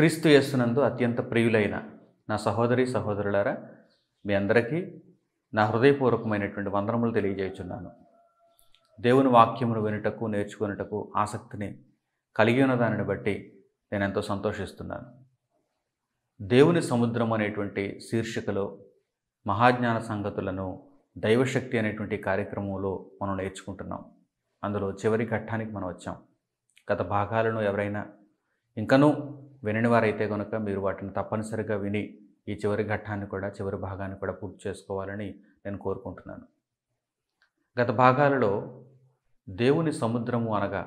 క్రీస్తు యస్సునందు అత్యంత ప్రియులైన నా సహోదరి సహోదరులారా మీ అందరికీ నా హృదయపూర్వకమైనటువంటి వందనములు తెలియజేయుచున్నాను దేవుని వాక్యమును వినుటకు నేర్చుకునేటకు ఆసక్తిని కలిగి ఉన్న దానిని బట్టి నేను ఎంతో సంతోషిస్తున్నాను దేవుని సముద్రం అనేటువంటి శీర్షికలో మహాజ్ఞాన సంగతులను దైవశక్తి అనేటువంటి కార్యక్రమంలో మనం నేర్చుకుంటున్నాం అందులో చివరి ఘట్టానికి మనం వచ్చాం గత భాగాలను ఎవరైనా ఇంకనూ వినని వారైతే కనుక మీరు వాటిని తప్పనిసరిగా విని ఈ చివరి ఘట్టాన్ని కూడా చివరి భాగాన్ని కూడా పూర్తి చేసుకోవాలని నేను కోరుకుంటున్నాను గత భాగాలలో దేవుని సముద్రము అనగా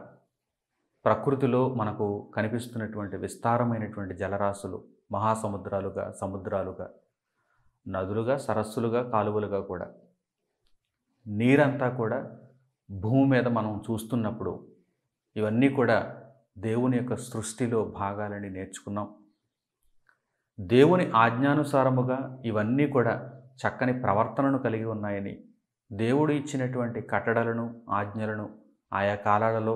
ప్రకృతిలో మనకు కనిపిస్తున్నటువంటి విస్తారమైనటువంటి జలరాశులు మహాసముద్రాలుగా సముద్రాలుగా నదులుగా సరస్సులుగా కాలువలుగా కూడా నీరంతా కూడా భూమి మీద మనం చూస్తున్నప్పుడు ఇవన్నీ కూడా దేవుని యొక్క సృష్టిలో భాగాలని నేర్చుకున్నాం దేవుని ఆజ్ఞానుసారముగా ఇవన్నీ కూడా చక్కని ప్రవర్తనను కలిగి ఉన్నాయని దేవుడు ఇచ్చినటువంటి కట్టడలను ఆజ్ఞలను ఆయా కాలాలలో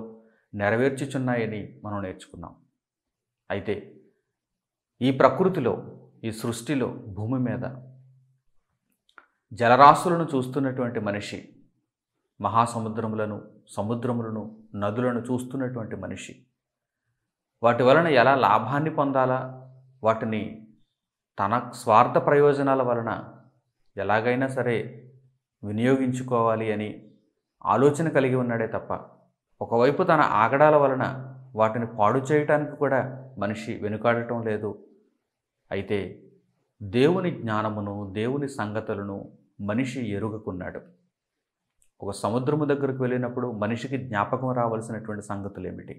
నెరవేర్చుచున్నాయని మనం నేర్చుకున్నాం అయితే ఈ ప్రకృతిలో ఈ సృష్టిలో భూమి మీద జలరాశులను చూస్తున్నటువంటి మనిషి మహాసముద్రములను సముద్రములను నదులను చూస్తున్నటువంటి మనిషి వాటి వలన ఎలా లాభాన్ని పొందాలా వాటిని తన స్వార్థ ప్రయోజనాల వలన ఎలాగైనా సరే వినియోగించుకోవాలి అని ఆలోచన కలిగి ఉన్నాడే తప్ప ఒకవైపు తన ఆగడాల వలన వాటిని పాడు చేయటానికి కూడా మనిషి వెనుకాడటం లేదు అయితే దేవుని జ్ఞానమును దేవుని సంగతులను మనిషి ఎరుగకున్నాడు ఒక సముద్రము దగ్గరకు వెళ్ళినప్పుడు మనిషికి జ్ఞాపకం రావాల్సినటువంటి సంగతులు ఏమిటి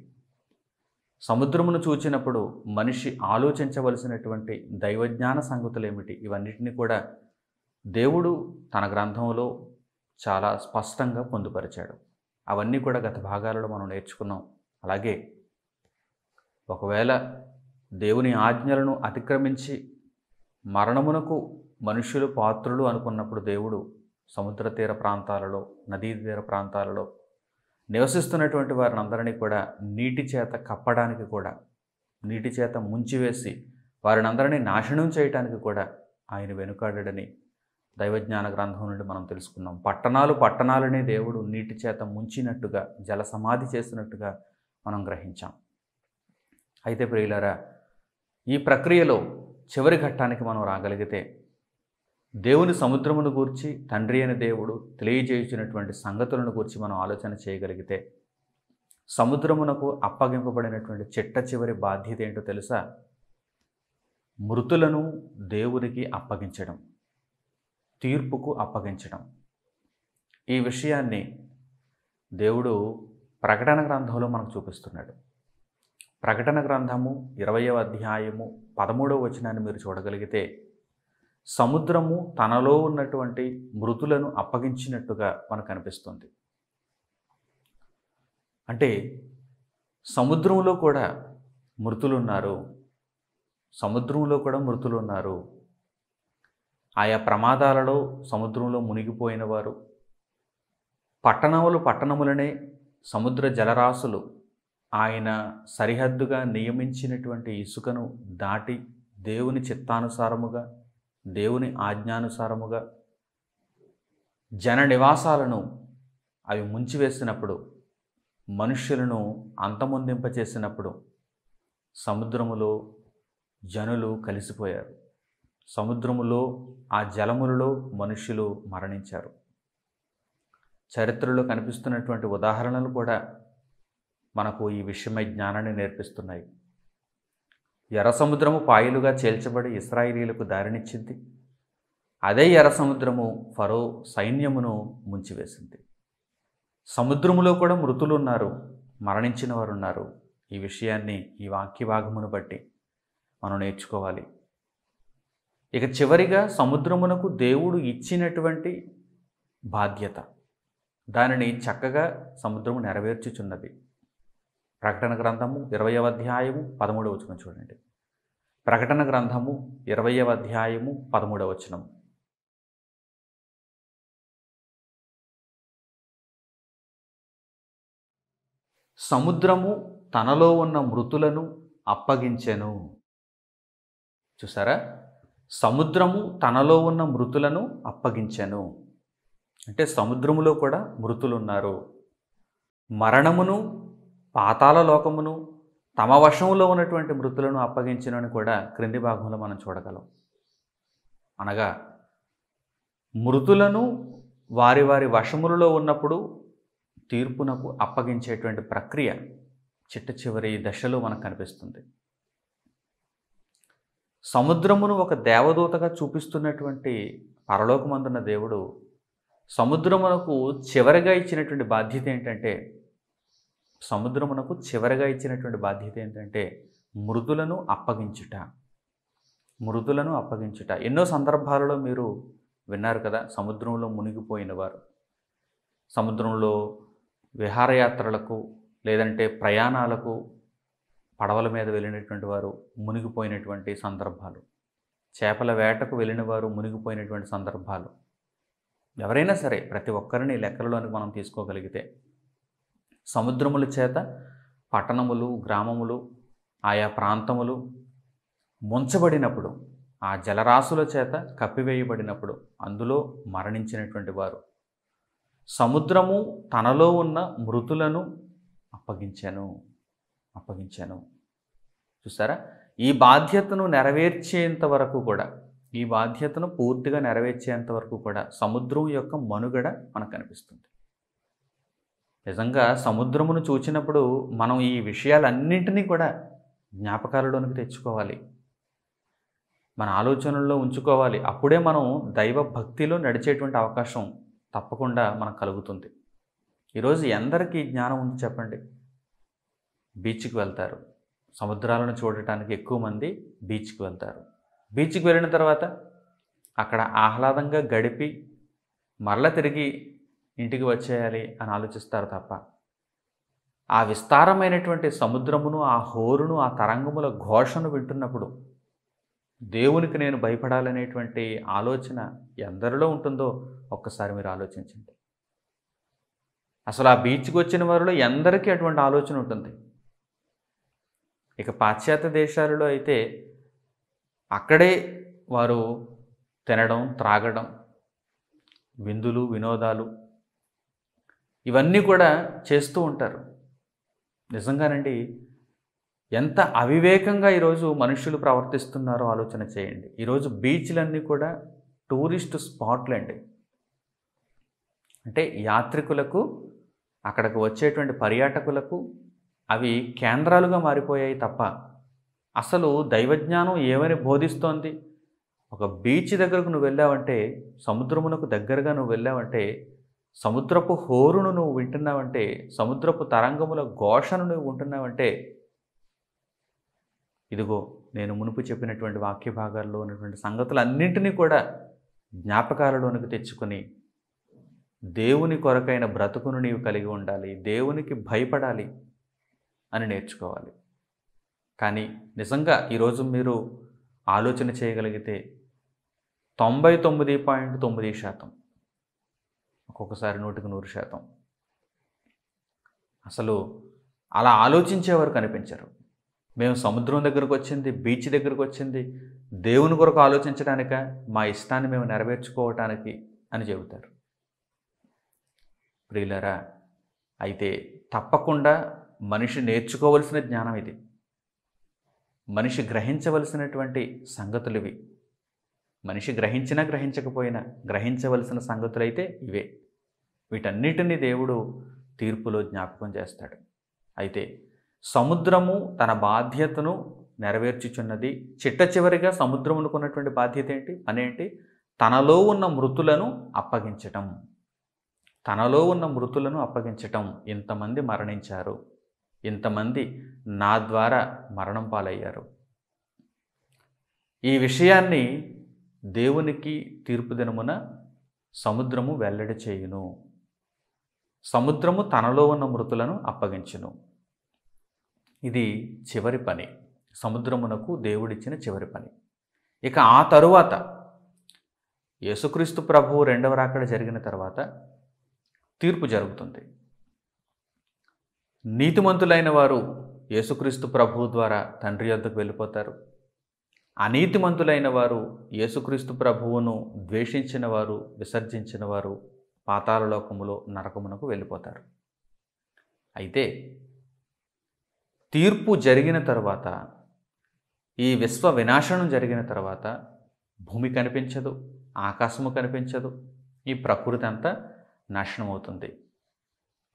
సముద్రమును చూచినప్పుడు మనిషి ఆలోచించవలసినటువంటి దైవజ్ఞాన సంగతులు ఏమిటి ఇవన్నిటిని కూడా దేవుడు తన గ్రంథంలో చాలా స్పష్టంగా పొందుపరిచాడు అవన్నీ కూడా గత భాగాలలో మనం నేర్చుకున్నాం అలాగే ఒకవేళ దేవుని ఆజ్ఞలను అతిక్రమించి మరణమునకు మనుషులు పాత్రులు అనుకున్నప్పుడు దేవుడు సముద్ర తీర ప్రాంతాలలో నదీ తీర ప్రాంతాలలో నివసిస్తున్నటువంటి వారిని అందరినీ కూడా నీటి చేత కప్పడానికి కూడా నీటి చేత ముంచివేసి వారిని అందరినీ నాశనం చేయటానికి కూడా ఆయన వెనుకాడని దైవజ్ఞాన గ్రంథం నుండి మనం తెలుసుకున్నాం పట్టణాలు పట్టణాలనే దేవుడు నీటి చేత ముంచినట్టుగా జల సమాధి చేసినట్టుగా మనం గ్రహించాం అయితే ప్రియులారా ఈ ప్రక్రియలో చివరి ఘట్టానికి మనం రాగలిగితే దేవుని సముద్రమును గూర్చి తండ్రి అయిన దేవుడు తెలియజేసినటువంటి సంగతులను గురించి మనం ఆలోచన చేయగలిగితే సముద్రమునకు అప్పగింపబడినటువంటి చిట్ట చివరి బాధ్యత ఏంటో తెలుసా మృతులను దేవునికి అప్పగించడం తీర్పుకు అప్పగించడం ఈ విషయాన్ని దేవుడు ప్రకటన గ్రంథంలో మనకు చూపిస్తున్నాడు ప్రకటన గ్రంథము ఇరవయో అధ్యాయము పదమూడవ వచనాన్ని మీరు చూడగలిగితే సముద్రము తనలో ఉన్నటువంటి మృతులను అప్పగించినట్టుగా మనకు అనిపిస్తుంది అంటే సముద్రంలో కూడా మృతులు ఉన్నారు సముద్రంలో కూడా మృతులు ఉన్నారు ఆయా ప్రమాదాలలో సముద్రంలో మునిగిపోయిన వారు పట్టణములు పట్టణములనే సముద్ర జలరాశులు ఆయన సరిహద్దుగా నియమించినటువంటి ఇసుకను దాటి దేవుని చిత్తానుసారముగా దేవుని ఆజ్ఞానుసారముగా జన నివాసాలను అవి ముంచివేసినప్పుడు మనుష్యులను అంతమొందింపచేసినప్పుడు సముద్రములో జనులు కలిసిపోయారు సముద్రములో ఆ జలములలో మనుషులు మరణించారు చరిత్రలో కనిపిస్తున్నటువంటి ఉదాహరణలు కూడా మనకు ఈ విషయమై జ్ఞానాన్ని నేర్పిస్తున్నాయి ఎర్ర సముద్రము పాయలుగా చేల్చబడి ఇస్రాయిలీలకు దారినిచ్చింది అదే ఎర్ర సముద్రము ఫరో సైన్యమును ముంచివేసింది సముద్రములో కూడా మృతులు ఉన్నారు మరణించిన వారు ఉన్నారు ఈ విషయాన్ని ఈ వాక్యభాగమును బట్టి మనం నేర్చుకోవాలి ఇక చివరిగా సముద్రమునకు దేవుడు ఇచ్చినటువంటి బాధ్యత దానిని చక్కగా సముద్రము నెరవేర్చుచున్నది ప్రకటన గ్రంథము ఇరవయవ అధ్యాయము పదమూడవ వచనం చూడండి ప్రకటన గ్రంథము ఇరవయవ అధ్యాయము పదమూడవ వచనం సముద్రము తనలో ఉన్న మృతులను అప్పగించెను చూసారా సముద్రము తనలో ఉన్న మృతులను అప్పగించెను అంటే సముద్రములో కూడా మృతులు ఉన్నారు మరణమును పాతాల లోకమును తమ వశంలో ఉన్నటువంటి మృతులను అప్పగించినని కూడా క్రింది భాగంలో మనం చూడగలం అనగా మృతులను వారి వారి వశములలో ఉన్నప్పుడు తీర్పునకు అప్పగించేటువంటి ప్రక్రియ చిట్ట చివరి దశలో మనకు కనిపిస్తుంది సముద్రమును ఒక దేవదూతగా చూపిస్తున్నటువంటి పరలోకమందున్న దేవుడు సముద్రమునకు చివరిగా ఇచ్చినటువంటి బాధ్యత ఏంటంటే సముద్రమునకు చివరగా ఇచ్చినటువంటి బాధ్యత ఏంటంటే మృదులను అప్పగించుట మృదులను అప్పగించుట ఎన్నో సందర్భాలలో మీరు విన్నారు కదా సముద్రంలో మునిగిపోయిన వారు సముద్రంలో విహారయాత్రలకు లేదంటే ప్రయాణాలకు పడవల మీద వెళ్ళినటువంటి వారు మునిగిపోయినటువంటి సందర్భాలు చేపల వేటకు వెళ్ళిన వారు మునిగిపోయినటువంటి సందర్భాలు ఎవరైనా సరే ప్రతి ఒక్కరిని లెక్కలలోనికి మనం తీసుకోగలిగితే సముద్రముల చేత పట్టణములు గ్రామములు ఆయా ప్రాంతములు ముంచబడినప్పుడు ఆ జలరాశుల చేత కప్పివేయబడినప్పుడు అందులో మరణించినటువంటి వారు సముద్రము తనలో ఉన్న మృతులను అప్పగించాను అప్పగించాను చూసారా ఈ బాధ్యతను నెరవేర్చేంత వరకు కూడా ఈ బాధ్యతను పూర్తిగా నెరవేర్చేంత వరకు కూడా సముద్రం యొక్క మనుగడ మనకు కనిపిస్తుంది నిజంగా సముద్రమును చూచినప్పుడు మనం ఈ విషయాలన్నింటినీ కూడా జ్ఞాపకాలలోనికి తెచ్చుకోవాలి మన ఆలోచనల్లో ఉంచుకోవాలి అప్పుడే మనం దైవ భక్తిలో నడిచేటువంటి అవకాశం తప్పకుండా మనకు కలుగుతుంది ఈరోజు ఎందరికీ జ్ఞానం ఉంది చెప్పండి బీచ్కి వెళ్తారు సముద్రాలను చూడటానికి ఎక్కువ మంది బీచ్కి వెళ్తారు బీచ్కి వెళ్ళిన తర్వాత అక్కడ ఆహ్లాదంగా గడిపి మరల తిరిగి ఇంటికి వచ్చేయాలి అని ఆలోచిస్తారు తప్ప ఆ విస్తారమైనటువంటి సముద్రమును ఆ హోరును ఆ తరంగముల ఘోషను వింటున్నప్పుడు దేవునికి నేను భయపడాలనేటువంటి ఆలోచన ఎందరిలో ఉంటుందో ఒక్కసారి మీరు ఆలోచించండి అసలు ఆ బీచ్కి వచ్చిన వారిలో ఎందరికీ అటువంటి ఆలోచన ఉంటుంది ఇక పాశ్చాత్య దేశాలలో అయితే అక్కడే వారు తినడం త్రాగడం విందులు వినోదాలు ఇవన్నీ కూడా చేస్తూ ఉంటారు నిజంగానండి ఎంత అవివేకంగా ఈరోజు మనుషులు ప్రవర్తిస్తున్నారో ఆలోచన చేయండి ఈరోజు బీచ్లన్నీ కూడా టూరిస్ట్ స్పాట్లు అండి అంటే యాత్రికులకు అక్కడికి వచ్చేటువంటి పర్యాటకులకు అవి కేంద్రాలుగా మారిపోయాయి తప్ప అసలు దైవజ్ఞానం ఏమని బోధిస్తోంది ఒక బీచ్ దగ్గరకు నువ్వు వెళ్ళావంటే సముద్రమునకు దగ్గరగా నువ్వు వెళ్ళావంటే సముద్రపు హోరును నువ్వు వింటున్నావంటే సముద్రపు తరంగముల ఘోషను నువ్వు వింటున్నావంటే ఇదిగో నేను మునుపు చెప్పినటువంటి వాక్య భాగాల్లో ఉన్నటువంటి సంగతులన్నింటినీ కూడా జ్ఞాపకాలలోనికి తెచ్చుకొని దేవుని కొరకైన బ్రతుకును నీవు కలిగి ఉండాలి దేవునికి భయపడాలి అని నేర్చుకోవాలి కానీ నిజంగా ఈరోజు మీరు ఆలోచన చేయగలిగితే తొంభై తొమ్మిది పాయింట్ తొమ్మిది శాతం ఒక్కొక్కసారి నూటికి నూరు శాతం అసలు అలా ఆలోచించేవారు కనిపించరు మేము సముద్రం దగ్గరకు వచ్చింది బీచ్ దగ్గరకు వచ్చింది దేవుని కొరకు ఆలోచించడానిక మా ఇష్టాన్ని మేము నెరవేర్చుకోవటానికి అని చెబుతారు ప్రియులరా అయితే తప్పకుండా మనిషి నేర్చుకోవలసిన జ్ఞానం ఇది మనిషి గ్రహించవలసినటువంటి సంగతులు ఇవి మనిషి గ్రహించినా గ్రహించకపోయినా గ్రహించవలసిన సంగతులైతే ఇవే వీటన్నిటినీ దేవుడు తీర్పులో జ్ఞాపకం చేస్తాడు అయితే సముద్రము తన బాధ్యతను నెరవేర్చుచున్నది చిట్ట చివరిగా సముద్రమునుకున్నటువంటి బాధ్యత ఏంటి పనేంటి తనలో ఉన్న మృతులను అప్పగించటం తనలో ఉన్న మృతులను అప్పగించటం ఇంతమంది మరణించారు ఇంతమంది నా ద్వారా మరణం పాలయ్యారు ఈ విషయాన్ని దేవునికి తీర్పు దినమున సముద్రము వెల్లడి చేయును సముద్రము తనలో ఉన్న మృతులను అప్పగించును ఇది చివరి పని సముద్రమునకు దేవుడిచ్చిన చివరి పని ఇక ఆ తరువాత యేసుక్రీస్తు ప్రభువు రెండవ రాకడ జరిగిన తర్వాత తీర్పు జరుగుతుంది నీతిమంతులైన వారు యేసుక్రీస్తు ప్రభువు ద్వారా తండ్రి వద్దకు వెళ్ళిపోతారు అనీతిమంతులైన వారు యేసుక్రీస్తు ప్రభువును ద్వేషించిన వారు విసర్జించిన వారు పాతాళలోకములో నరకమునకు వెళ్ళిపోతారు అయితే తీర్పు జరిగిన తర్వాత ఈ విశ్వ వినాశనం జరిగిన తర్వాత భూమి కనిపించదు ఆకాశము కనిపించదు ఈ ప్రకృతి అంతా నాశనమవుతుంది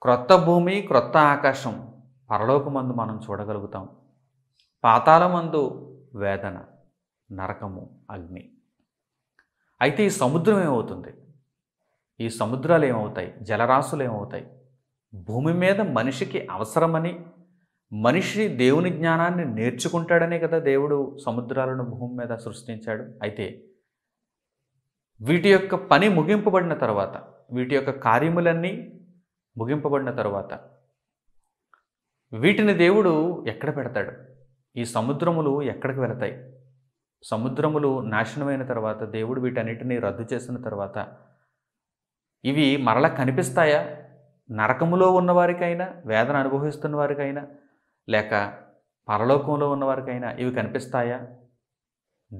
క్రొత్త భూమి క్రొత్త ఆకాశం పరలోకమందు మనం చూడగలుగుతాం పాతాళమందు వేదన నరకము అగ్ని అయితే ఈ సముద్రం ఏమవుతుంది ఈ సముద్రాలు ఏమవుతాయి జలరాశులు ఏమవుతాయి భూమి మీద మనిషికి అవసరమని మనిషి దేవుని జ్ఞానాన్ని నేర్చుకుంటాడనే కదా దేవుడు సముద్రాలను భూమి మీద సృష్టించాడు అయితే వీటి యొక్క పని ముగింపబడిన తర్వాత వీటి యొక్క కార్యములన్నీ ముగింపబడిన తర్వాత వీటిని దేవుడు ఎక్కడ పెడతాడు ఈ సముద్రములు ఎక్కడికి వెళతాయి సముద్రములు నాశనమైన తర్వాత దేవుడు వీటన్నిటిని రద్దు చేసిన తర్వాత ఇవి మరల కనిపిస్తాయా నరకములో ఉన్నవారికైనా వేదన అనుభవిస్తున్న వారికైనా లేక పరలోకంలో ఉన్నవారికైనా ఇవి కనిపిస్తాయా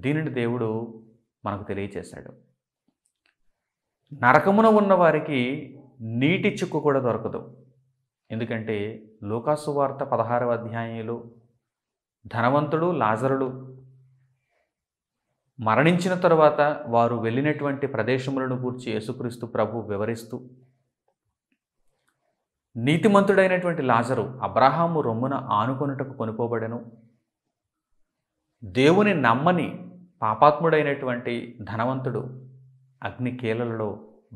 దీనిని దేవుడు మనకు తెలియచేశాడు నరకమున ఉన్నవారికి నీటి చిక్కు కూడా దొరకదు ఎందుకంటే లోకాసు వార్త పదహారవ అధ్యాయంలో ధనవంతుడు లాజరుడు మరణించిన తరువాత వారు వెళ్ళినటువంటి ప్రదేశములను గూర్చి యేసుక్రీస్తు ప్రభు వివరిస్తూ నీతిమంతుడైనటువంటి లాజరు అబ్రహాము రొమ్మున ఆనుకొనుటకు కొనుకోబడెను దేవుని నమ్మని పాపాత్ముడైనటువంటి ధనవంతుడు అగ్ని కీలలలో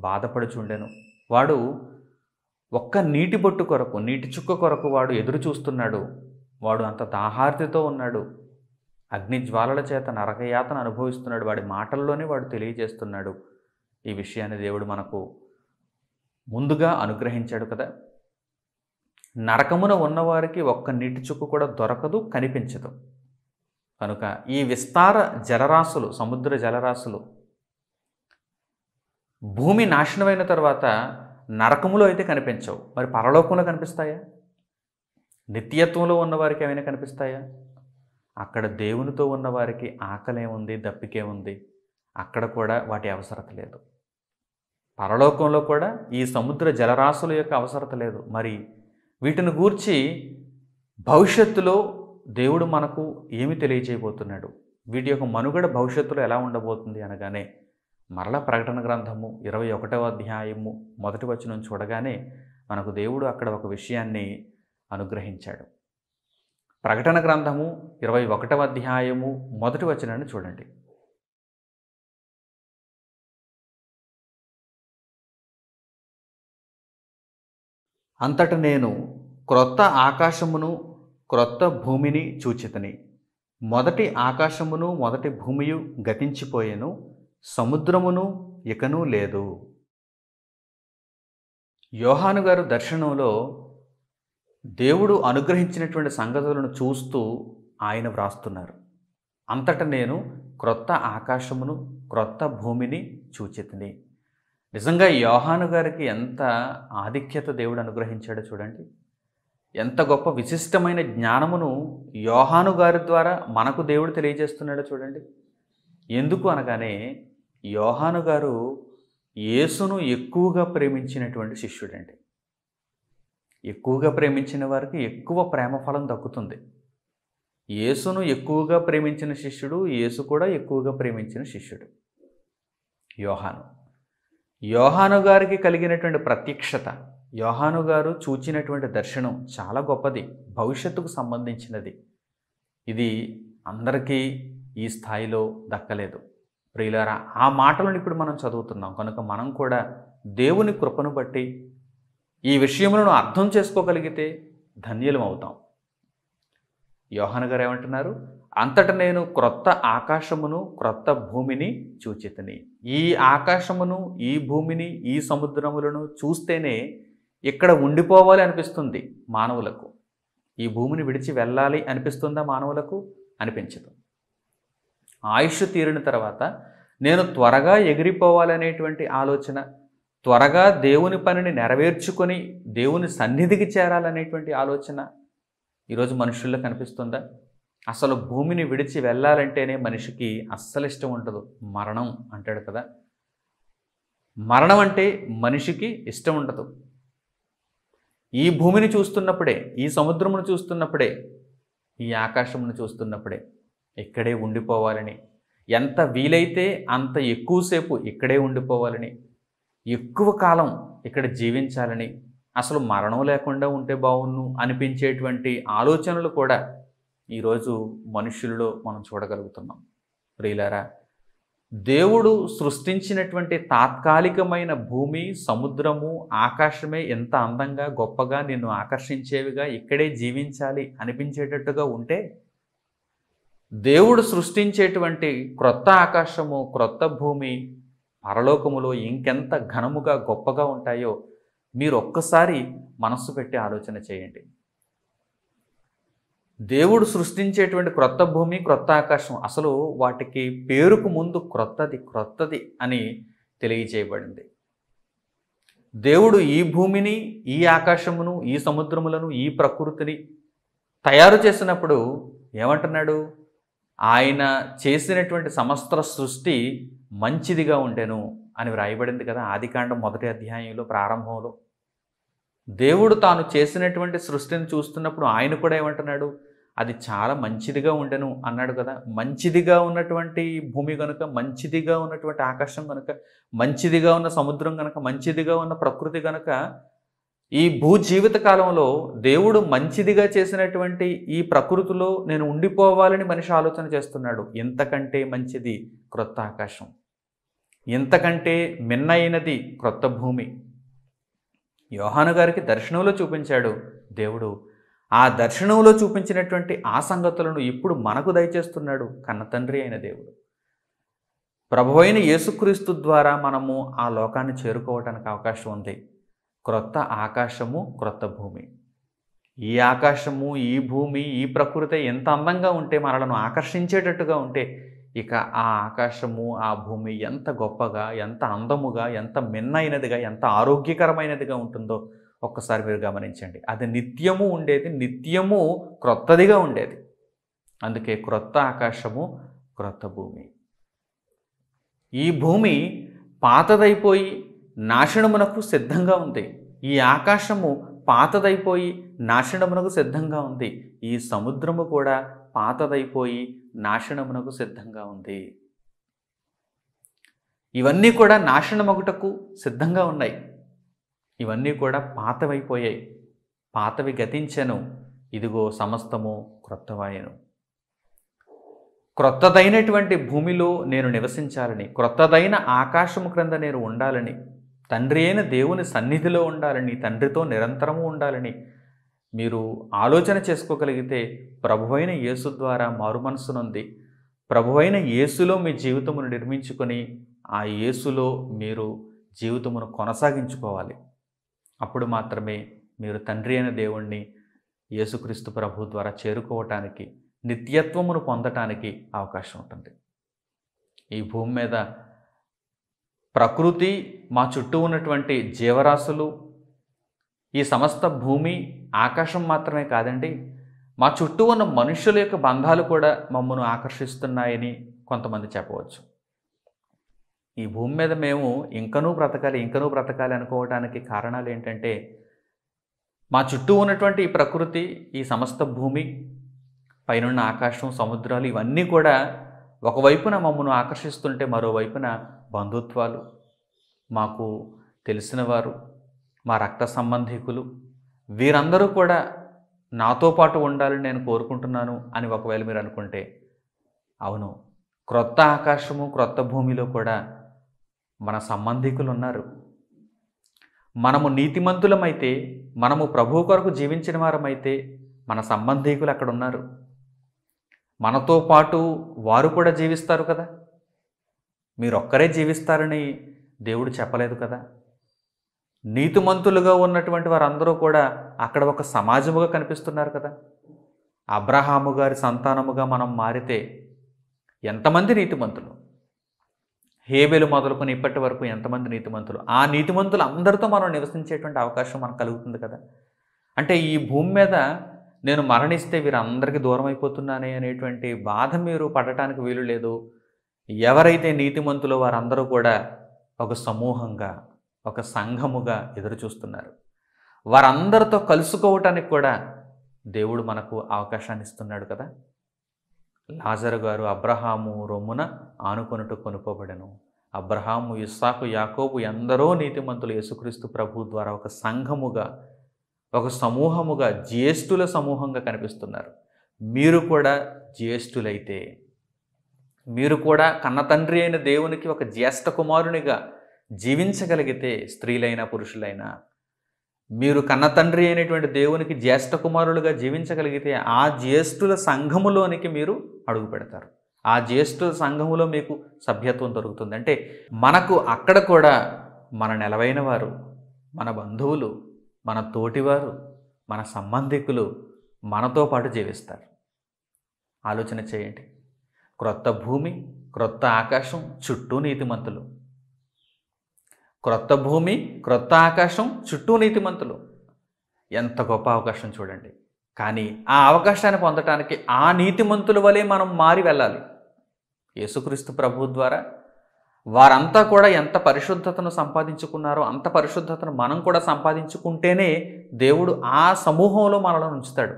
బాధపడుచుండెను వాడు ఒక్క నీటి బొట్టు కొరకు నీటి చుక్క కొరకు వాడు ఎదురు చూస్తున్నాడు వాడు అంత దాహార్తితో ఉన్నాడు అగ్నిజ్వాలల చేత నరకయాతన అనుభవిస్తున్నాడు వాడి మాటల్లోనే వాడు తెలియజేస్తున్నాడు ఈ విషయాన్ని దేవుడు మనకు ముందుగా అనుగ్రహించాడు కదా నరకమున ఉన్నవారికి ఒక్క నీటి చుక్కు కూడా దొరకదు కనిపించదు కనుక ఈ విస్తార జలరాశులు సముద్ర జలరాశులు భూమి నాశనమైన తర్వాత నరకములో అయితే కనిపించవు మరి పరలోకంలో కనిపిస్తాయా నిత్యత్వంలో ఉన్నవారికి ఏమైనా కనిపిస్తాయా అక్కడ దేవునితో వారికి ఆకలే ఉంది దప్పికే ఉంది అక్కడ కూడా వాటి అవసరత లేదు పరలోకంలో కూడా ఈ సముద్ర జలరాశుల యొక్క అవసరత లేదు మరి వీటిని గూర్చి భవిష్యత్తులో దేవుడు మనకు ఏమి తెలియజేయబోతున్నాడు వీటి యొక్క మనుగడ భవిష్యత్తులో ఎలా ఉండబోతుంది అనగానే మరల ప్రకటన గ్రంథము ఇరవై ఒకటవ అధ్యాయము మొదటి వచనం చూడగానే మనకు దేవుడు అక్కడ ఒక విషయాన్ని అనుగ్రహించాడు ప్రకటన గ్రంథము ఇరవై ఒకటవ అధ్యాయము మొదటి వచనాన్ని చూడండి అంతట నేను క్రొత్త ఆకాశమును క్రొత్త భూమిని చూచితని మొదటి ఆకాశమును మొదటి భూమియు గతించిపోయెను సముద్రమును ఇకనూ లేదు యోహాను గారు దర్శనంలో దేవుడు అనుగ్రహించినటువంటి సంగతులను చూస్తూ ఆయన వ్రాస్తున్నారు అంతట నేను క్రొత్త ఆకాశమును క్రొత్త భూమిని చూచితిని నిజంగా యోహాను గారికి ఎంత ఆధిక్యత దేవుడు అనుగ్రహించాడో చూడండి ఎంత గొప్ప విశిష్టమైన జ్ఞానమును యోహాను గారి ద్వారా మనకు దేవుడు తెలియజేస్తున్నాడో చూడండి ఎందుకు అనగానే యోహాను గారు యేసును ఎక్కువగా ప్రేమించినటువంటి శిష్యుడండి ఎక్కువగా ప్రేమించిన వారికి ఎక్కువ ప్రేమ ఫలం దక్కుతుంది యేసును ఎక్కువగా ప్రేమించిన శిష్యుడు యేసు కూడా ఎక్కువగా ప్రేమించిన శిష్యుడు యోహాను యోహాను గారికి కలిగినటువంటి ప్రత్యక్షత యోహాను గారు చూచినటువంటి దర్శనం చాలా గొప్పది భవిష్యత్తుకు సంబంధించినది ఇది అందరికీ ఈ స్థాయిలో దక్కలేదు ప్రియులారా ఆ మాటలను ఇప్పుడు మనం చదువుతున్నాం కనుక మనం కూడా దేవుని కృపను బట్టి ఈ విషయములను అర్థం చేసుకోగలిగితే ధన్యులం అవుతాం యోహన గారు ఏమంటున్నారు అంతట నేను క్రొత్త ఆకాశమును క్రొత్త భూమిని చూచితని ఈ ఆకాశమును ఈ భూమిని ఈ సముద్రములను చూస్తేనే ఇక్కడ ఉండిపోవాలి అనిపిస్తుంది మానవులకు ఈ భూమిని విడిచి వెళ్ళాలి అనిపిస్తుందా మానవులకు అనిపించదు ఆయుష్ తీరిన తర్వాత నేను త్వరగా ఎగిరిపోవాలనేటువంటి ఆలోచన త్వరగా దేవుని పనిని నెరవేర్చుకొని దేవుని సన్నిధికి చేరాలనేటువంటి ఆలోచన ఈరోజు మనుషుల్లో కనిపిస్తుందా అసలు భూమిని విడిచి వెళ్ళాలంటేనే మనిషికి అస్సలు ఇష్టం ఉండదు మరణం అంటాడు కదా మరణం అంటే మనిషికి ఇష్టం ఉండదు ఈ భూమిని చూస్తున్నప్పుడే ఈ సముద్రమును చూస్తున్నప్పుడే ఈ ఆకాశమును చూస్తున్నప్పుడే ఇక్కడే ఉండిపోవాలని ఎంత వీలైతే అంత ఎక్కువసేపు ఇక్కడే ఉండిపోవాలని ఎక్కువ కాలం ఇక్కడ జీవించాలని అసలు మరణం లేకుండా ఉంటే బాగుండు అనిపించేటువంటి ఆలోచనలు కూడా ఈరోజు మనుషులలో మనం చూడగలుగుతున్నాం ప్రియులారా దేవుడు సృష్టించినటువంటి తాత్కాలికమైన భూమి సముద్రము ఆకాశమే ఎంత అందంగా గొప్పగా నిన్ను ఆకర్షించేవిగా ఇక్కడే జీవించాలి అనిపించేటట్టుగా ఉంటే దేవుడు సృష్టించేటువంటి క్రొత్త ఆకాశము క్రొత్త భూమి పరలోకములో ఇంకెంత ఘనముగా గొప్పగా ఉంటాయో మీరు ఒక్కసారి మనస్సు పెట్టి ఆలోచన చేయండి దేవుడు సృష్టించేటువంటి క్రొత్త భూమి క్రొత్త ఆకాశం అసలు వాటికి పేరుకు ముందు క్రొత్తది క్రొత్తది అని తెలియజేయబడింది దేవుడు ఈ భూమిని ఈ ఆకాశమును ఈ సముద్రములను ఈ ప్రకృతిని తయారు చేసినప్పుడు ఏమంటున్నాడు ఆయన చేసినటువంటి సమస్త సృష్టి మంచిదిగా ఉండెను అని వ్రాయబడింది కదా ఆదికాండం మొదటి అధ్యాయంలో ప్రారంభంలో దేవుడు తాను చేసినటువంటి సృష్టిని చూస్తున్నప్పుడు ఆయన కూడా ఏమంటున్నాడు అది చాలా మంచిదిగా ఉండెను అన్నాడు కదా మంచిదిగా ఉన్నటువంటి భూమి కనుక మంచిదిగా ఉన్నటువంటి ఆకాశం కనుక మంచిదిగా ఉన్న సముద్రం కనుక మంచిదిగా ఉన్న ప్రకృతి కనుక ఈ భూ జీవిత కాలంలో దేవుడు మంచిదిగా చేసినటువంటి ఈ ప్రకృతిలో నేను ఉండిపోవాలని మనిషి ఆలోచన చేస్తున్నాడు ఎంతకంటే మంచిది క్రొత్త ఆకాశం ఇంతకంటే మిన్నైనది క్రొత్త భూమి యోహాను గారికి దర్శనంలో చూపించాడు దేవుడు ఆ దర్శనంలో చూపించినటువంటి ఆ సంగతులను ఇప్పుడు మనకు దయచేస్తున్నాడు కన్న తండ్రి అయిన దేవుడు ప్రభు అయిన యేసుక్రీస్తు ద్వారా మనము ఆ లోకాన్ని చేరుకోవడానికి అవకాశం ఉంది క్రొత్త ఆకాశము క్రొత్త భూమి ఈ ఆకాశము ఈ భూమి ఈ ప్రకృతి ఎంత అందంగా ఉంటే మనలను ఆకర్షించేటట్టుగా ఉంటే ఇక ఆ ఆకాశము ఆ భూమి ఎంత గొప్పగా ఎంత అందముగా ఎంత మిన్నైనదిగా ఎంత ఆరోగ్యకరమైనదిగా ఉంటుందో ఒక్కసారి మీరు గమనించండి అది నిత్యము ఉండేది నిత్యము క్రొత్తదిగా ఉండేది అందుకే క్రొత్త ఆకాశము క్రొత్త భూమి ఈ భూమి పాతదైపోయి నాశనమునకు సిద్ధంగా ఉంది ఈ ఆకాశము పాతదైపోయి నాశనమునకు సిద్ధంగా ఉంది ఈ సముద్రము కూడా పాతదైపోయి నాశనమునకు సిద్ధంగా ఉంది ఇవన్నీ కూడా నాశనమగుటకు సిద్ధంగా ఉన్నాయి ఇవన్నీ కూడా పాతవైపోయాయి పాతవి గతించను ఇదిగో సమస్తము క్రొత్తవాయను క్రొత్తదైనటువంటి భూమిలో నేను నివసించాలని క్రొత్తదైన ఆకాశము క్రింద నేను ఉండాలని తండ్రి అయిన దేవుని సన్నిధిలో ఉండాలని తండ్రితో నిరంతరము ఉండాలని మీరు ఆలోచన చేసుకోగలిగితే ప్రభువైన యేసు ద్వారా మారు మనసునుంది ప్రభువైన యేసులో మీ జీవితమును నిర్మించుకొని ఆ యేసులో మీరు జీవితమును కొనసాగించుకోవాలి అప్పుడు మాత్రమే మీరు తండ్రి అయిన దేవుణ్ణి యేసుక్రీస్తు ప్రభు ద్వారా చేరుకోవటానికి నిత్యత్వమును పొందటానికి అవకాశం ఉంటుంది ఈ భూమి మీద ప్రకృతి మా చుట్టూ ఉన్నటువంటి జీవరాశులు ఈ సమస్త భూమి ఆకాశం మాత్రమే కాదండి మా చుట్టూ ఉన్న మనుషుల యొక్క బంధాలు కూడా మమ్మను ఆకర్షిస్తున్నాయని కొంతమంది చెప్పవచ్చు ఈ భూమి మీద మేము ఇంకనూ బ్రతకాలి ఇంకనూ బ్రతకాలి అనుకోవడానికి కారణాలు ఏంటంటే మా చుట్టూ ఉన్నటువంటి ఈ ప్రకృతి ఈ సమస్త భూమి పైనున్న ఆకాశం సముద్రాలు ఇవన్నీ కూడా ఒకవైపున మమ్మను ఆకర్షిస్తుంటే మరోవైపున బంధుత్వాలు మాకు తెలిసిన వారు మా రక్త సంబంధికులు వీరందరూ కూడా నాతో పాటు ఉండాలని నేను కోరుకుంటున్నాను అని ఒకవేళ మీరు అనుకుంటే అవును క్రొత్త ఆకాశము క్రొత్త భూమిలో కూడా మన సంబంధికులు ఉన్నారు మనము నీతిమంతులమైతే మనము ప్రభు కొరకు జీవించిన వారమైతే మన సంబంధీకులు అక్కడ ఉన్నారు మనతో పాటు వారు కూడా జీవిస్తారు కదా మీరొక్కరే జీవిస్తారని దేవుడు చెప్పలేదు కదా నీతిమంతులుగా ఉన్నటువంటి వారందరూ కూడా అక్కడ ఒక సమాజముగా కనిపిస్తున్నారు కదా అబ్రహాము గారి సంతానముగా మనం మారితే ఎంతమంది నీతిమంతులు హేబెలు మొదలుకొని ఇప్పటి వరకు ఎంతమంది నీతిమంతులు ఆ నీతిమంతులు అందరితో మనం నివసించేటువంటి అవకాశం మనకు కలుగుతుంది కదా అంటే ఈ భూమి మీద నేను మరణిస్తే వీరందరికీ దూరం అయిపోతున్నానే అనేటువంటి బాధ మీరు పడటానికి వీలు లేదు ఎవరైతే నీతిమంతులు వారందరూ కూడా ఒక సమూహంగా ఒక సంఘముగా ఎదురుచూస్తున్నారు వారందరితో కలుసుకోవటానికి కూడా దేవుడు మనకు అవకాశాన్ని ఇస్తున్నాడు కదా లాజరు గారు అబ్రహాము రొమ్మున ఆనుకొనుట కొనుకోబడను అబ్రహాము ఇస్సాకు యాకోబు ఎందరో నీతిమంతులు యేసుక్రీస్తు ప్రభు ద్వారా ఒక సంఘముగా ఒక సమూహముగా జ్యేష్ఠుల సమూహంగా కనిపిస్తున్నారు మీరు కూడా జ్యేష్ఠులైతే మీరు కూడా కన్నతండ్రి అయిన దేవునికి ఒక జ్యేష్ఠ కుమారునిగా జీవించగలిగితే స్త్రీలైనా పురుషులైనా మీరు కన్నతండ్రి అయినటువంటి దేవునికి జ్యేష్ఠ కుమారులుగా జీవించగలిగితే ఆ జ్యేష్ఠుల సంఘములోనికి మీరు అడుగు పెడతారు ఆ జ్యేష్ఠుల సంఘములో మీకు సభ్యత్వం దొరుకుతుంది అంటే మనకు అక్కడ కూడా మన నెలవైన వారు మన బంధువులు మన తోటివారు మన సంబంధికులు మనతో పాటు జీవిస్తారు ఆలోచన చేయండి క్రొత్త భూమి క్రొత్త ఆకాశం చుట్టూ నీతిమంతులు క్రొత్త భూమి క్రొత్త ఆకాశం చుట్టూ నీతిమంతులు ఎంత గొప్ప అవకాశం చూడండి కానీ ఆ అవకాశాన్ని పొందటానికి ఆ నీతిమంతుల వలె మనం మారి వెళ్ళాలి యేసుక్రీస్తు ప్రభు ద్వారా వారంతా కూడా ఎంత పరిశుద్ధతను సంపాదించుకున్నారో అంత పరిశుద్ధతను మనం కూడా సంపాదించుకుంటేనే దేవుడు ఆ సమూహంలో మనలో ఉంచుతాడు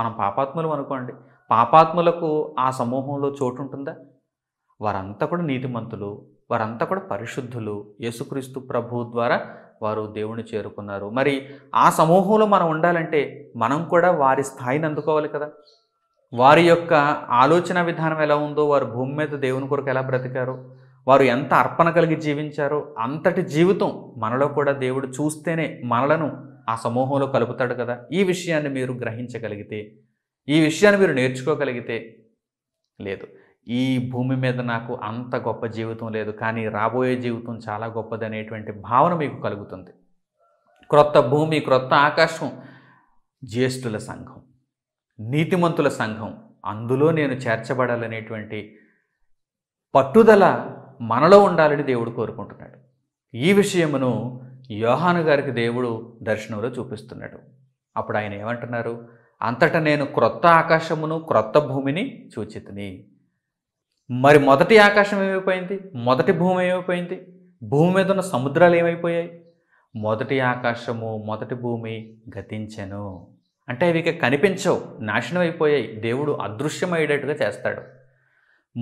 మనం పాపాత్ములు అనుకోండి పాపాత్ములకు ఆ సమూహంలో చోటు ఉంటుందా వారంతా కూడా నీతిమంతులు వారంతా కూడా పరిశుద్ధులు యేసుక్రీస్తు ప్రభు ద్వారా వారు దేవుని చేరుకున్నారు మరి ఆ సమూహంలో మనం ఉండాలంటే మనం కూడా వారి స్థాయిని అందుకోవాలి కదా వారి యొక్క ఆలోచన విధానం ఎలా ఉందో వారు భూమి మీద దేవుని కొరకు ఎలా బ్రతికారు వారు ఎంత అర్పణ కలిగి జీవించారో అంతటి జీవితం మనలో కూడా దేవుడు చూస్తేనే మనలను ఆ సమూహంలో కలుపుతాడు కదా ఈ విషయాన్ని మీరు గ్రహించగలిగితే ఈ విషయాన్ని మీరు నేర్చుకోగలిగితే లేదు ఈ భూమి మీద నాకు అంత గొప్ప జీవితం లేదు కానీ రాబోయే జీవితం చాలా గొప్పది అనేటువంటి భావన మీకు కలుగుతుంది క్రొత్త భూమి క్రొత్త ఆకాశం జ్యేష్ఠుల సంఘం నీతిమంతుల సంఘం అందులో నేను చేర్చబడాలనేటువంటి పట్టుదల మనలో ఉండాలని దేవుడు కోరుకుంటున్నాడు ఈ విషయమును యోహాను గారికి దేవుడు దర్శనంలో చూపిస్తున్నాడు అప్పుడు ఆయన ఏమంటున్నారు అంతట నేను క్రొత్త ఆకాశమును క్రొత్త భూమిని చూచితిని మరి మొదటి ఆకాశం ఏమైపోయింది మొదటి భూమి ఏమైపోయింది భూమి మీద ఉన్న సముద్రాలు ఏమైపోయాయి మొదటి ఆకాశము మొదటి భూమి గతించెను అంటే అవి ఇక కనిపించవు నాశనం అయిపోయాయి దేవుడు అదృశ్యమయ్యేటట్టుగా చేస్తాడు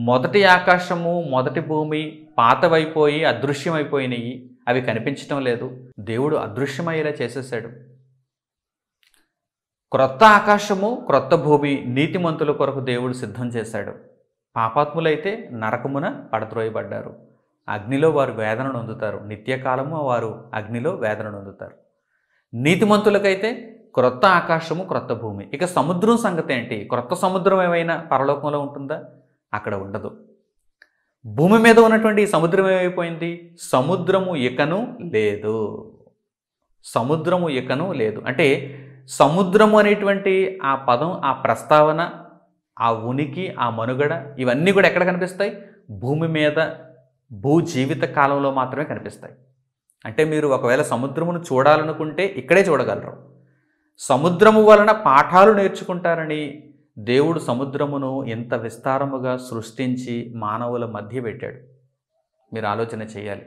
మొదటి ఆకాశము మొదటి భూమి పాతవైపోయి అదృశ్యమైపోయినాయి అవి కనిపించటం లేదు దేవుడు అదృశ్యమయ్యేలా చేసేసాడు క్రొత్త ఆకాశము క్రొత్త భూమి నీతిమంతుల కొరకు దేవుడు సిద్ధం చేశాడు పాపాత్ములైతే నరకమున పడద్రోయబడ్డారు అగ్నిలో వారు వేదన నొందుతారు నిత్యకాలము వారు అగ్నిలో వేదన నొందుతారు నీతిమంతులకైతే క్రొత్త ఆకాశము క్రొత్త భూమి ఇక సముద్రం సంగతి ఏంటి క్రొత్త సముద్రం ఏమైనా పరలోకంలో ఉంటుందా అక్కడ ఉండదు భూమి మీద ఉన్నటువంటి సముద్రం ఏమైపోయింది సముద్రము ఇకను లేదు సముద్రము ఇకను లేదు అంటే సముద్రము అనేటువంటి ఆ పదం ఆ ప్రస్తావన ఆ ఉనికి ఆ మనుగడ ఇవన్నీ కూడా ఎక్కడ కనిపిస్తాయి భూమి మీద భూ జీవిత కాలంలో మాత్రమే కనిపిస్తాయి అంటే మీరు ఒకవేళ సముద్రమును చూడాలనుకుంటే ఇక్కడే చూడగలరు సముద్రము వలన పాఠాలు నేర్చుకుంటారని దేవుడు సముద్రమును ఎంత విస్తారముగా సృష్టించి మానవుల మధ్య పెట్టాడు మీరు ఆలోచన చేయాలి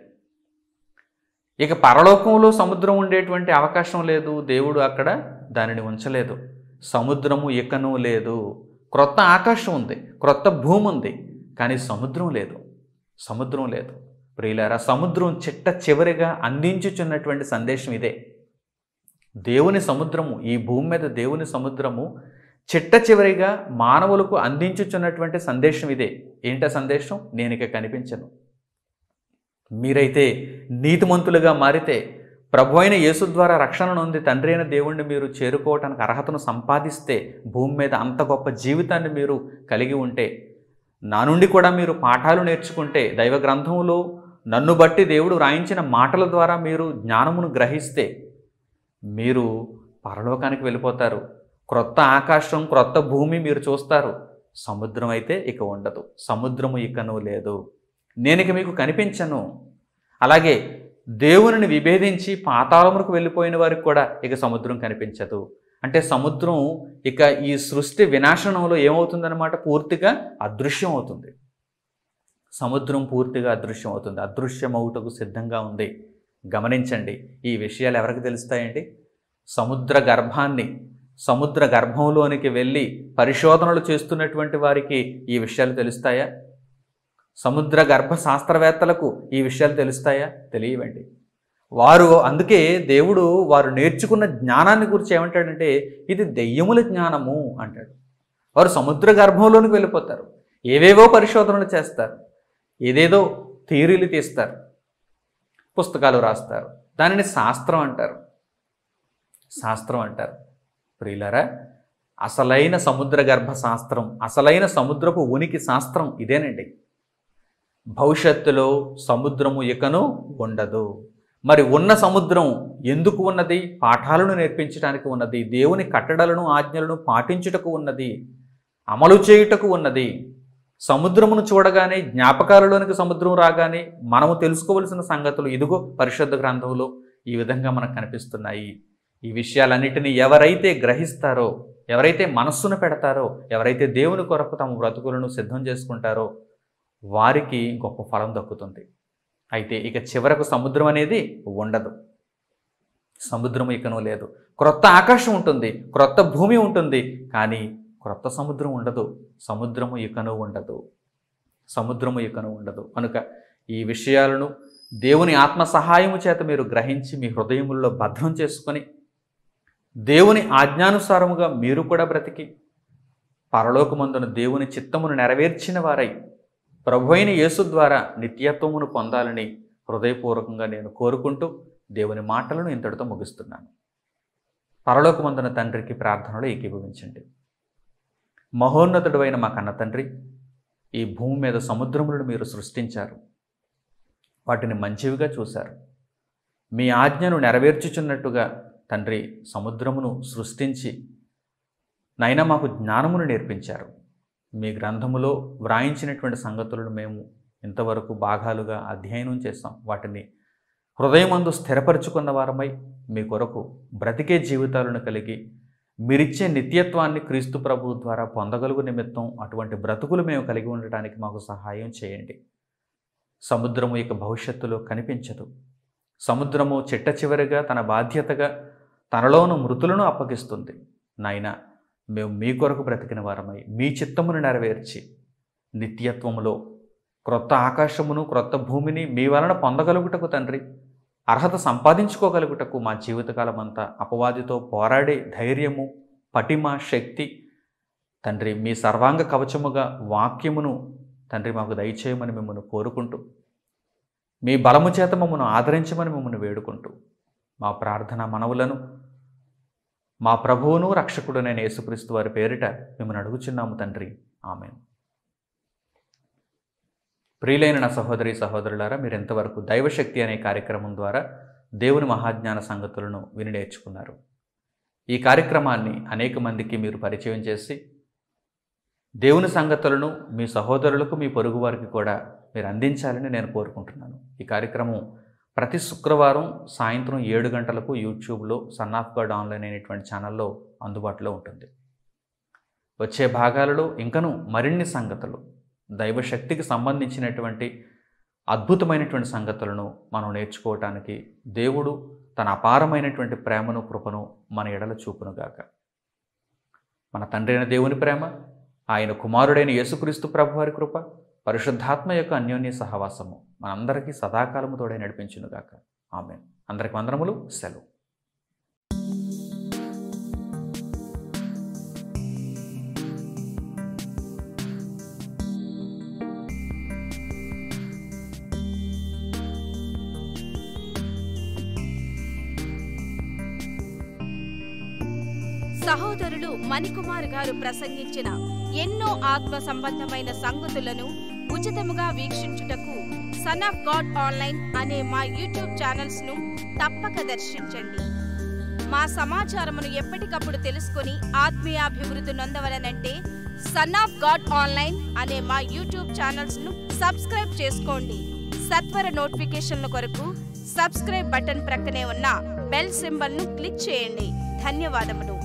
ఇక పరలోకంలో సముద్రం ఉండేటువంటి అవకాశం లేదు దేవుడు అక్కడ దానిని ఉంచలేదు సముద్రము ఇకను లేదు క్రొత్త ఆకాశం ఉంది క్రొత్త భూమి ఉంది కానీ సముద్రం లేదు సముద్రం లేదు ప్రియులారా సముద్రం చిట్ట చివరిగా అందించుచున్నటువంటి సందేశం ఇదే దేవుని సముద్రము ఈ భూమి మీద దేవుని సముద్రము చిట్ట చివరిగా మానవులకు అందించుచున్నటువంటి సందేశం ఇదే ఏంట సందేశం నేను ఇక కనిపించను మీరైతే నీతిమంతులుగా మారితే ప్రభు అయిన యేసు ద్వారా రక్షణ నొంది తండ్రి అయిన దేవుణ్ణి మీరు చేరుకోవటానికి అర్హతను సంపాదిస్తే భూమి మీద అంత గొప్ప జీవితాన్ని మీరు కలిగి ఉంటే నా నుండి కూడా మీరు పాఠాలు నేర్చుకుంటే దైవ గ్రంథంలో నన్ను బట్టి దేవుడు రాయించిన మాటల ద్వారా మీరు జ్ఞానమును గ్రహిస్తే మీరు పరలోకానికి వెళ్ళిపోతారు క్రొత్త ఆకాశం క్రొత్త భూమి మీరు చూస్తారు సముద్రం అయితే ఇక ఉండదు సముద్రము ఇకను లేదు ఇక మీకు కనిపించను అలాగే దేవునిని విభేదించి పాతాళములకు వెళ్ళిపోయిన వారికి కూడా ఇక సముద్రం కనిపించదు అంటే సముద్రం ఇక ఈ సృష్టి వినాశనంలో ఏమవుతుందన్నమాట పూర్తిగా అదృశ్యం అవుతుంది సముద్రం పూర్తిగా అదృశ్యం అవుతుంది అవుటకు సిద్ధంగా ఉంది గమనించండి ఈ విషయాలు ఎవరికి తెలుస్తాయండి సముద్ర గర్భాన్ని సముద్ర గర్భంలోనికి వెళ్ళి పరిశోధనలు చేస్తున్నటువంటి వారికి ఈ విషయాలు తెలుస్తాయా సముద్ర గర్భ శాస్త్రవేత్తలకు ఈ విషయాలు తెలుస్తాయా తెలియవండి వారు అందుకే దేవుడు వారు నేర్చుకున్న జ్ఞానాన్ని గురించి ఏమంటాడంటే ఇది దెయ్యముల జ్ఞానము అంటాడు వారు సముద్ర గర్భంలోనికి వెళ్ళిపోతారు ఏవేవో పరిశోధనలు చేస్తారు ఏదేదో థీరీలు తీస్తారు పుస్తకాలు రాస్తారు దానిని శాస్త్రం అంటారు శాస్త్రం అంటారు ప్రియులరా అసలైన సముద్ర గర్భ శాస్త్రం అసలైన సముద్రపు ఉనికి శాస్త్రం ఇదేనండి భవిష్యత్తులో సముద్రము ఇకను ఉండదు మరి ఉన్న సముద్రం ఎందుకు ఉన్నది పాఠాలను నేర్పించడానికి ఉన్నది దేవుని కట్టడలను ఆజ్ఞలను పాటించుటకు ఉన్నది అమలు చేయుటకు ఉన్నది సముద్రమును చూడగానే జ్ఞాపకాలలోనికి సముద్రం రాగానే మనము తెలుసుకోవలసిన సంగతులు ఇదిగో పరిశుద్ధ గ్రంథంలో ఈ విధంగా మనకు కనిపిస్తున్నాయి ఈ విషయాలన్నిటినీ ఎవరైతే గ్రహిస్తారో ఎవరైతే మనస్సును పెడతారో ఎవరైతే దేవుని కొరకు తమ బ్రతుకులను సిద్ధం చేసుకుంటారో వారికి గొప్ప ఫలం దక్కుతుంది అయితే ఇక చివరకు సముద్రం అనేది ఉండదు సముద్రం ఇకను లేదు క్రొత్త ఆకాశం ఉంటుంది క్రొత్త భూమి ఉంటుంది కానీ క్రొత్త సముద్రం ఉండదు సముద్రము ఇకను ఉండదు సముద్రము ఇకను ఉండదు కనుక ఈ విషయాలను దేవుని ఆత్మ సహాయము చేత మీరు గ్రహించి మీ హృదయముల్లో భద్రం చేసుకొని దేవుని ఆజ్ఞానుసారముగా మీరు కూడా బ్రతికి పరలోకమందున దేవుని చిత్తమును నెరవేర్చిన వారై ప్రభు అయిన యేసు ద్వారా నిత్యత్వమును పొందాలని హృదయపూర్వకంగా నేను కోరుకుంటూ దేవుని మాటలను ఇంతటితో ముగిస్తున్నాను పరలోకమందున తండ్రికి ప్రార్థనలో ఏకీభవించండి మహోన్నతుడు అయిన మా కన్న తండ్రి ఈ భూమి మీద సముద్రములను మీరు సృష్టించారు వాటిని మంచివిగా చూశారు మీ ఆజ్ఞను నెరవేర్చుచున్నట్టుగా తండ్రి సముద్రమును సృష్టించి నైనా మాకు జ్ఞానమును నేర్పించారు మీ గ్రంథములో వ్రాయించినటువంటి సంగతులను మేము ఇంతవరకు భాగాలుగా అధ్యయనం చేస్తాం వాటిని హృదయమందు స్థిరపరుచుకున్న వారమై మీ కొరకు బ్రతికే జీవితాలను కలిగి మీరిచ్చే నిత్యత్వాన్ని క్రీస్తు ప్రభు ద్వారా పొందగలుగు నిమిత్తం అటువంటి బ్రతుకులు మేము కలిగి ఉండటానికి మాకు సహాయం చేయండి సముద్రము ఇక భవిష్యత్తులో కనిపించదు సముద్రము చిట్ట చివరిగా తన బాధ్యతగా తనలోను మృతులను అప్పగిస్తుంది నాయన మేము మీ కొరకు బ్రతికిన వారమై మీ చిత్తమును నెరవేర్చి నిత్యత్వములో క్రొత్త ఆకాశమును క్రొత్త భూమిని మీ వలన పొందగలుగుటకు తండ్రి అర్హత సంపాదించుకోగలుగుటకు మా జీవితకాలం అంతా అపవాదితో పోరాడే ధైర్యము పటిమ శక్తి తండ్రి మీ సర్వాంగ కవచముగా వాక్యమును తండ్రి మాకు దయచేయమని మిమ్మల్ని కోరుకుంటూ మీ బలము చేత మమ్మను ఆదరించమని మిమ్మల్ని వేడుకుంటూ మా ప్రార్థన మనవులను మా ప్రభువును రక్షకుడునైన యేసుక్రీస్తు వారి పేరిట మిమ్మల్ని అడుగుచున్నాము తండ్రి ఆమె ప్రియులైన నా సహోదరి సహోదరులారా మీరు ఎంతవరకు దైవశక్తి అనే కార్యక్రమం ద్వారా దేవుని మహాజ్ఞాన సంగతులను విని నేర్చుకున్నారు ఈ కార్యక్రమాన్ని అనేక మందికి మీరు పరిచయం చేసి దేవుని సంగతులను మీ సహోదరులకు మీ పొరుగువారికి కూడా మీరు అందించాలని నేను కోరుకుంటున్నాను ఈ కార్యక్రమం ప్రతి శుక్రవారం సాయంత్రం ఏడు గంటలకు యూట్యూబ్లో సన్ ఆఫ్ గాడ్ ఆన్లైన్ అనేటువంటి ఛానల్లో అందుబాటులో ఉంటుంది వచ్చే భాగాలలో ఇంకనూ మరిన్ని సంగతులు దైవశక్తికి సంబంధించినటువంటి అద్భుతమైనటువంటి సంగతులను మనం నేర్చుకోవటానికి దేవుడు తన అపారమైనటువంటి ప్రేమను కృపను మన ఎడల చూపునుగాక మన తండ్రి అయిన దేవుని ప్రేమ ఆయన కుమారుడైన యేసుక్రీస్తు ప్రభువారి కృప పరిశుద్ధాత్మ యొక్క అన్యోన్య సహవాసము మనందరికీ సదాకాలము తోడే నడిపించునుగాక ఆమె అందరికి వందనములు సెలవు సహోదరులు మణికుమార్ గారు ప్రసంగించిన ఎన్నో ఆత్మ సంబంధమైన సంగతులను ఉచితముగా వీక్షించుటకు సన్ ఆఫ్ గాడ్ ఆన్లైన్ అనే మా యూట్యూబ్ ఛానల్స్ ను తప్పక దర్శించండి మా సమాచారమును ఎప్పటికప్పుడు తెలుసుకొని ఆత్మీయాభివృద్ధి నొందవలనంటే సన్ ఆఫ్ గాడ్ ఆన్లైన్ అనే మా యూట్యూబ్ ఛానల్స్ ను సబ్స్క్రైబ్ చేసుకోండి సత్వర నోటిఫికేషన్ల కొరకు సబ్స్క్రైబ్ బటన్ ప్రక్కనే ఉన్న బెల్ సింబల్ ను క్లిక్ చేయండి ధన్యవాదములు